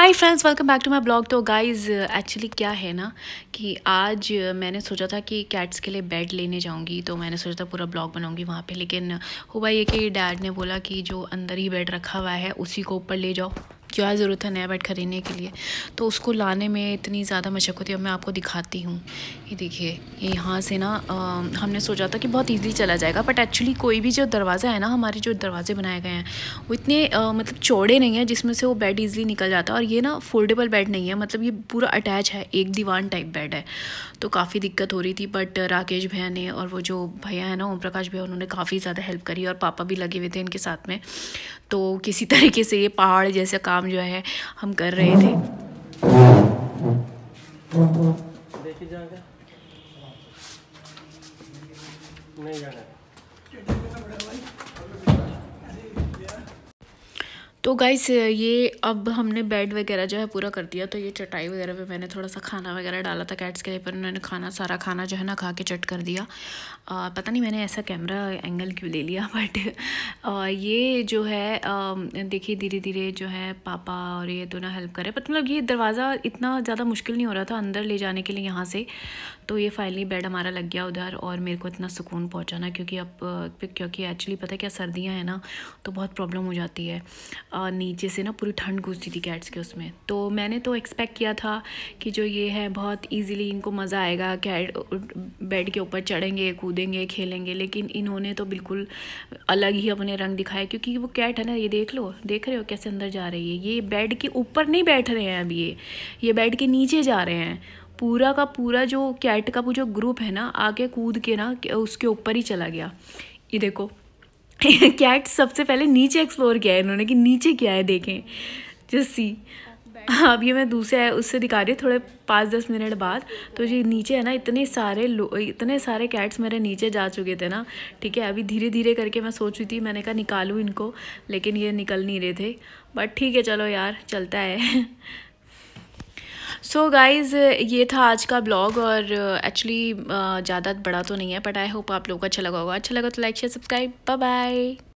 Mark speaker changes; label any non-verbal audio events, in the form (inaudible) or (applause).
Speaker 1: hi friends welcome back to my blog तो guys actually क्या है ना कि आज मैंने सोचा था कि कैट्स के लिए बेड लेने जाऊंगी तो मैंने सोचा था पूरा ब्लॉग बनाऊंगी वहाँ पे लेकिन हुआ ये कि डैड ने बोला कि जो अंदर ही बेड रखा हुआ है उसी को ऊपर ले जाओ क्या ज़रूरत है नया बेड खरीदने के लिए तो उसको लाने में इतनी ज़्यादा मशक होती है मैं आपको दिखाती हूँ ये देखिए ये यहाँ से ना हमने सोचा था कि बहुत ईजिली चला जाएगा बट एक्चुअली कोई भी जो दरवाज़ा है ना हमारे जो दरवाजे बनाए गए हैं वो इतने आ, मतलब चौड़े नहीं हैं जिसमें से वो बेड ईजिली निकल जाता है और ये ना फोल्डेबल बेड नहीं है मतलब ये पूरा अटैच है एक दीवान टाइप बेड है तो काफ़ी दिक्कत हो रही थी बट राकेश भैया ने और वो जो भैया है ना ओम प्रकाश भैया उन्होंने काफ़ी ज़्यादा हेल्प करी और पापा भी लगे हुए थे इनके साथ में तो किसी (laughs) तरीके से ये पहाड़ जैसे काम काम जो है हम कर रहे थे नहीं जाना तो गाइस ये अब हमने बेड वगैरह जो है पूरा कर दिया तो ये चटाई वगैरह पे मैंने थोड़ा सा खाना वगैरह डाला था कैट्स के लिए पर उन्होंने खाना सारा खाना जो है ना खा के चट कर दिया आ, पता नहीं मैंने ऐसा कैमरा एंगल क्यों ले लिया बट (laughs) ये जो है देखिए धीरे धीरे जो है पापा और ये दोनों हेल्प करे पर मतलब ये दरवाज़ा इतना ज़्यादा मुश्किल नहीं हो रहा था अंदर ले जाने के लिए यहाँ से तो ये फाइनली बेड हमारा लग गया उधर और मेरे को इतना सुकून पहुँचाना क्योंकि अब क्योंकि एक्चुअली पता क्या सर्दियाँ हैं ना तो बहुत प्रॉब्लम हो जाती है नीचे से ना पूरी ठंड घुसती थी कैट्स के उसमें तो मैंने तो एक्सपेक्ट किया था कि जो ये है बहुत इजीली इनको मज़ा आएगा कैट बेड के ऊपर चढ़ेंगे कूदेंगे खेलेंगे लेकिन इन्होंने तो बिल्कुल अलग ही अपने रंग दिखाए क्योंकि वो कैट है ना ये देख लो देख रहे हो कैसे अंदर जा रही है ये बेड के ऊपर नहीं बैठ रहे हैं अभी ये ये बेड के नीचे जा रहे हैं पूरा का पूरा जो कैट का जो ग्रुप है ना आके कूद के ना उसके ऊपर ही चला गया ये देखो (laughs) कैट सबसे पहले नीचे एक्सप्लोर किया है इन्होंने कि नीचे क्या है देखें जस्ट सी अब ये मैं दूसरे उससे दिखा रही हूँ थोड़े पाँच दस मिनट बाद तो जी नीचे है ना इतने सारे इतने सारे कैट्स मेरे नीचे जा चुके थे ना ठीक है अभी धीरे धीरे करके मैं सोच रही थी मैंने कहा निकालूँ इनको लेकिन ये निकल नहीं रहे थे बट ठीक है चलो यार चलता है (laughs) सो so गाइज़ ये था आज का ब्लॉग और एक्चुअली uh, uh, ज़्यादा बड़ा तो नहीं है बट आई होप आप लोगों को अच्छा लगा होगा अच्छा लगा तो like share subscribe bye bye